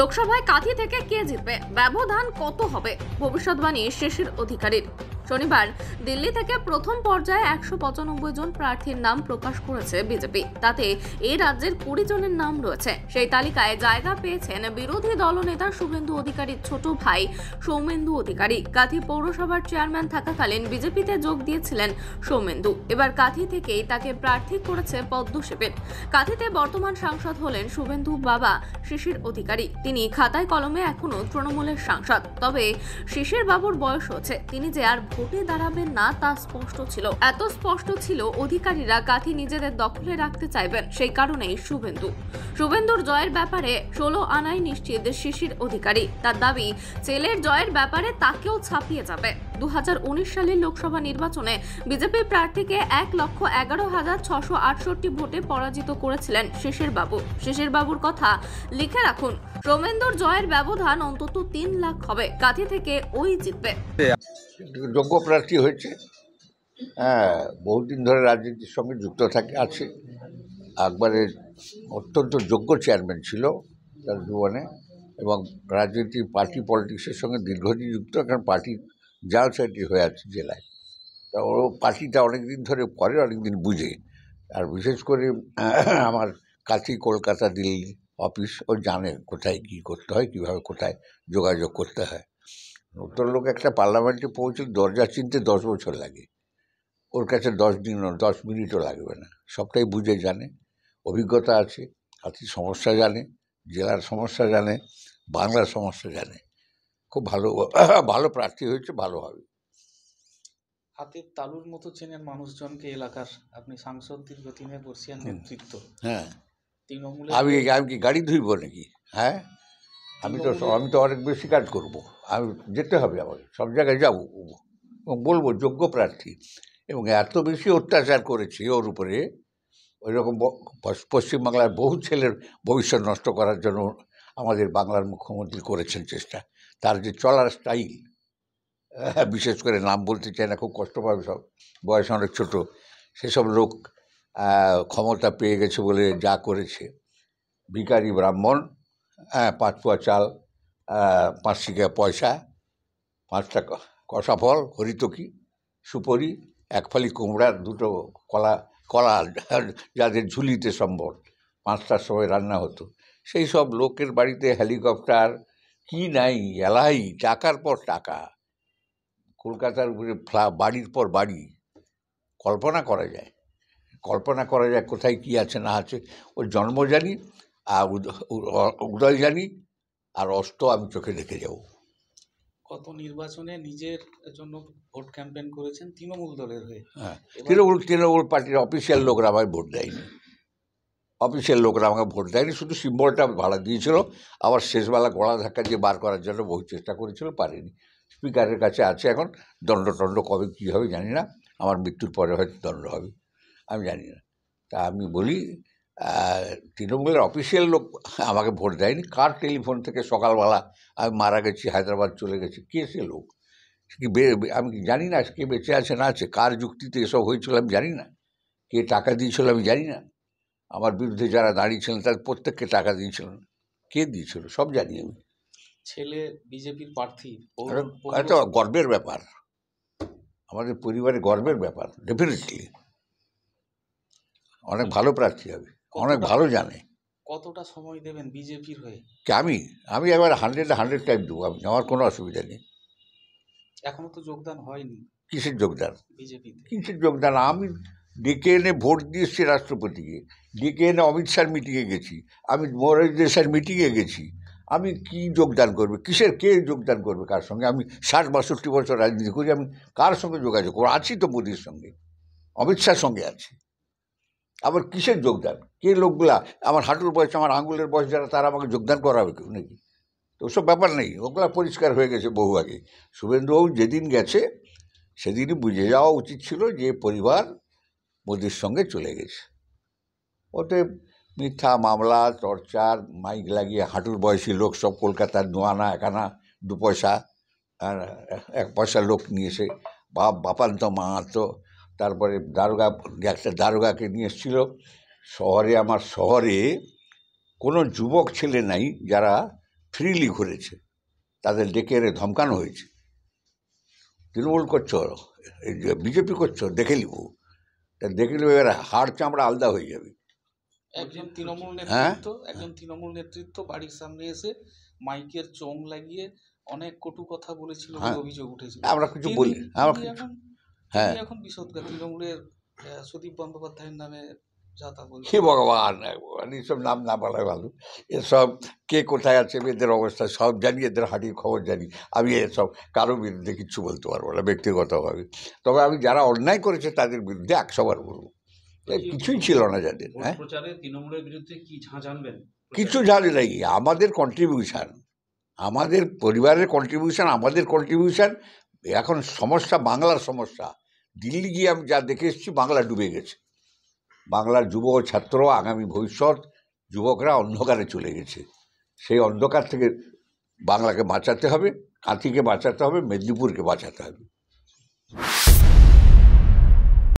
লোকসভায় কাঁথি থেকে কে জিতবে ব্যবধান কত হবে ভবিষ্যৎবাণী শেষের অধিকারীর শনিবার দিল্লি থেকে প্রথম পর্যায়ে একশো পঁচানব্বই জন প্রার্থীর নাম প্রকাশ করেছে বিজেপি তাতে এই রাজ্যের কুড়ি জনের নাম রয়েছে সেই তালিকায় জায়গা পেয়েছেন বিরোধী দলনেতা শুভেন্দু অধিকারীর ছোট ভাই সৌমেন্দু অধিকারী কাঁথি পৌরসভার চেয়ারম্যান থাকাকালীন বিজেপিতে যোগ দিয়েছিলেন সৌমেন্দু এবার কাঁথি থেকেই তাকে প্রার্থী করেছে পদ্মসেবেন কাঁথিতে বর্তমান সাংসদ হলেন শুভেন্দু বাবা শিশির অধিকারী তিনি খাতায় কলমে এখনও তৃণমূলের সাংসদ তবে শিশির বাবুর বয়স হচ্ছে তিনি যে আর ভোটে দাঁড়াবেন না তা স্পষ্ট ছিল এত স্পষ্ট ছিল অধিকারীরা গাথি নিজেদের দখলে রাখতে চাইবেন সেই কারণেই শুভেন্দু শুভেন্দুর জয়ের ব্যাপারে ষোলো আনাই নিশ্চিত শিশির অধিকারী তার দাবি ছেলের জয়ের ব্যাপারে তাকেও ছাপিয়ে যাবে দু সালের লোকসভা নির্বাচনে বিজেপি প্রার্থীকে এক লক্ষ এগারো হাজার ছশো আটষট্টি ভোটে পরাজিত করেছিলেন শিশির বাবু শিশির বাবুর কথা লিখে রাখুন সোমেন্দর জয়ের ব্যবধান অন্তত তিন লাখ হবে কাঁথি থেকে ওই জিতবে যোগ্য প্রার্থী হয়েছে হ্যাঁ বহুদিন ধরে রাজনীতির সঙ্গে যুক্ত থাকে আছে আকবরের অত্যন্ত যোগ্য চেয়ারম্যান ছিল তার জীবনে এবং রাজনীতি পার্টি পলিটিক্সের সঙ্গে দীর্ঘদিন যুক্ত কারণ পার্টি জাল সাইটি হয়ে আছে জেলায় তা ও পার্টিটা অনেকদিন ধরে করে অনেকদিন বুঝে আর বিশেষ করে আমার কাছেই কলকাতা দিল্লি অফিস ও জানে কোথায় কী করতে হয় কীভাবে কোথায় যোগাযোগ করতে হয় নতুন লোক একটা পার্লামেন্টে পৌঁছে দরজা চিনতে দশ বছর লাগে ওর কাছে দশ দিন দশ মিনিটও লাগবে না সবটাই বুঝে জানে অভিজ্ঞতা আছে হাতির সমস্যা জানে জেলার সমস্যা জানে বাংলার সমস্যা জানে খুব ভালো ভালো প্রার্থী হয়েছে ভালো হবে হাতের তালুর মতো চেনের মানুষজনকে এলাকার আপনি সাংসদ দীর্ঘদিনে বসিয়ার নেতৃত্ব হ্যাঁ তৃণমূল আমি আমি কি গাড়ি ধুইব নাকি হ্যাঁ আমি তো আমি তো অনেক বেশি কাজ করব আমি যেতে হবে আমাকে সব জায়গায় যাব এবং বলবো যোগ্য প্রার্থী এবং এত বেশি অত্যাচার করেছে ওর উপরে ওই রকম পশ্চিমবাংলার বহু ছেলের ভবিষ্যৎ নষ্ট করার জন্য আমাদের বাংলার মুখ্যমন্ত্রী করেছেন চেষ্টা তার যে চলার স্টাইল হ্যাঁ, বিশেষ করে নাম বলতে চাই না খুব কষ্ট পাবে সব বয়স অনেক ছোট সেসব লোক ক্ষমতা পেয়ে গেছে বলে যা করেছে ভিকারি ব্রাহ্মণ হ্যাঁ পাঁচ পোয়া চাল পাঁচ টাকা পয়সা পাঁচ টাকা কষা ফল হরিতকি সুপরি এক ফালি কুমড়ার দুটো কলা কলা যাদের ঝুলিতে সম্ভব পাঁচটার সময় রান্না হতো সেই সব লোকের বাড়িতে হেলিকপ্টার কি নাই এলাই টাকার পর টাকা কলকাতার উপরে ফ্লা বাড়ির পর বাড়ি কল্পনা করা যায় কল্পনা করা যায় কোথায় কি আছে না আছে ওর জন্ম জানি আর উদয় জানি আর অস্ত আমি চোখে দেখে যাব কত নির্বাচনে নিজের জন্য ভোট ক্যাম্পেন করেছেন তৃণমূল দলের হয়ে হ্যাঁ তৃণমূল তৃণমূল পার্টির অফিসিয়াল লোকরা আমায় ভোট দেয়নি অফিসিয়াল লোকরা আমাকে ভোট দেয়নি শুধু সিম্বলটা ভাড়া দিয়েছিল আবার শেষবেলা গলা ধাক্কা দিয়ে বার করার জন্য বহু চেষ্টা করেছিল পারেনি স্পিকারের কাছে আছে এখন দণ্ড টণ্ড কবে কী হবে জানি না আমার মৃত্যুর পরে হয়তো দণ্ড হবে আমি জানি না তা আমি বলি তৃণমূলের অফিসিয়াল লোক আমাকে ভোট দেয়নি কার টেলিফোন থেকে সকালবেলা আমি মারা গেছি হায়দ্রাবাদ চলে গেছি কে সে লোক আমি জানি না কে বেঁচে আছে না আছে কার যুক্তিতে এসব হয়েছিল আমি জানি না কে টাকা দিয়েছিল আমি জানি না আমার বিরুদ্ধে যারা দাঁড়িয়েছিলেন তাদের প্রত্যেককে টাকা দিয়েছিল কে দিয়েছিল সব জানি আমি ছেলে বিজেপির প্রার্থী এটা গর্বের ব্যাপার আমাদের পরিবারে গর্বের ব্যাপার ডেফিনেটলি অনেক ভালো প্রার্থী হবে অনেক ভালো জানে কতটা সময় দেবেন বিজেপির হয়ে আমি আমি এবার হান্ড্রেড হান্ড্রেড টাইম দেবো আমি আমার কোনো অসুবিধা নেই এখনো তো যোগদান হয়নি কিসের যোগদান বিজেপি কিসের যোগদান আমি ডেকে এনে ভোট দিয়েছি রাষ্ট্রপতিকে ডেকে এনে অমিত শাহর মিটিংয়ে গেছি আমি মোরারি দেশের মিটিংয়ে গেছি আমি কি যোগদান করবে কিসের কে যোগদান করবে কার সঙ্গে আমি ষাট বাষট্টি বছর রাজনীতি করি আমি কার সঙ্গে যোগাযোগ করবো আছি তো মোদির সঙ্গে অমিত শাহর সঙ্গে আছি আবার কিসের যোগদান কে লোকগুলা আমার হাঁটুর বয়স আমার আঙ্গুলের বয়স যারা তারা আমাকে যোগদান করাবে কেউ নাকি তো ওসব ব্যাপার নেই ওগুলা পরিষ্কার হয়ে গেছে বহু আগে শুভেন্দুবাবু যেদিন গেছে সেদিনই বুঝে যাওয়া উচিত ছিল যে পরিবার মোদির সঙ্গে চলে গেছে ওতে মিথ্যা মামলা টর্চার মাইক লাগিয়ে হাঁটুর বয়সী লোক সব কলকাতার নোয়ানা একানা দু পয়সা এক পয়সা লোক নিয়েছে বাপ বাপান্ত তো তারপরে দারোগা একটা দারোগাকে নিয়ে এসেছিল শহরে আমার শহরে কোনো যুবক ছেলে নাই যারা ফ্রিলি ঘুরেছে তাদের ডেকে এনে ধমকানো হয়েছে তৃণমূল করছো বিজেপি করছো দেখে নিব তা দেখে নিব এবার হাড় চামড়া আলাদা হয়ে যাবে একজন তৃণমূল নেতৃত্ব হ্যাঁ? একজন তৃণমূল নেতৃত্ব বাড়ির সামনে এসে মাইকের চোং লাগিয়ে অনেক কটু কথা বলেছিল হ্যাঁ। অভিযোগ উঠেছিল আমরা কিছু বলি আমরা হ্যাঁ এখন বিষদকার তৃণমূলের সুদীপ বন্দ্যোপাধ্যায়ের নামে হে ভগবান এইসব নাম না বলাই ভালো এসব কে কোথায় আছে এদের অবস্থা সব জানি এদের হাঁটিয়ে খবর জানি আমি এসব কারো বিরুদ্ধে কিচ্ছু বলতে পারবো না ব্যক্তিগতভাবে তবে আমি যারা অন্যায় করেছে তাদের বিরুদ্ধে একশোবার বলবো কিছুই ছিল না যাদের হ্যাঁ কিছু জানি নাই আমাদের কন্ট্রিবিউশান আমাদের পরিবারের কন্ট্রিবিউশন আমাদের কন্ট্রিবিউশন এখন সমস্যা বাংলার সমস্যা দিল্লি গিয়ে আমি যা দেখে এসেছি বাংলা ডুবে গেছে বাংলার যুব ছাত্র আগামী ভবিষ্যৎ যুবকরা অন্ধকারে চলে গেছে সেই অন্ধকার থেকে বাংলাকে বাঁচাতে হবে কাঁথিকে বাঁচাতে হবে মেদিনীপুরকে বাঁচাতে হবে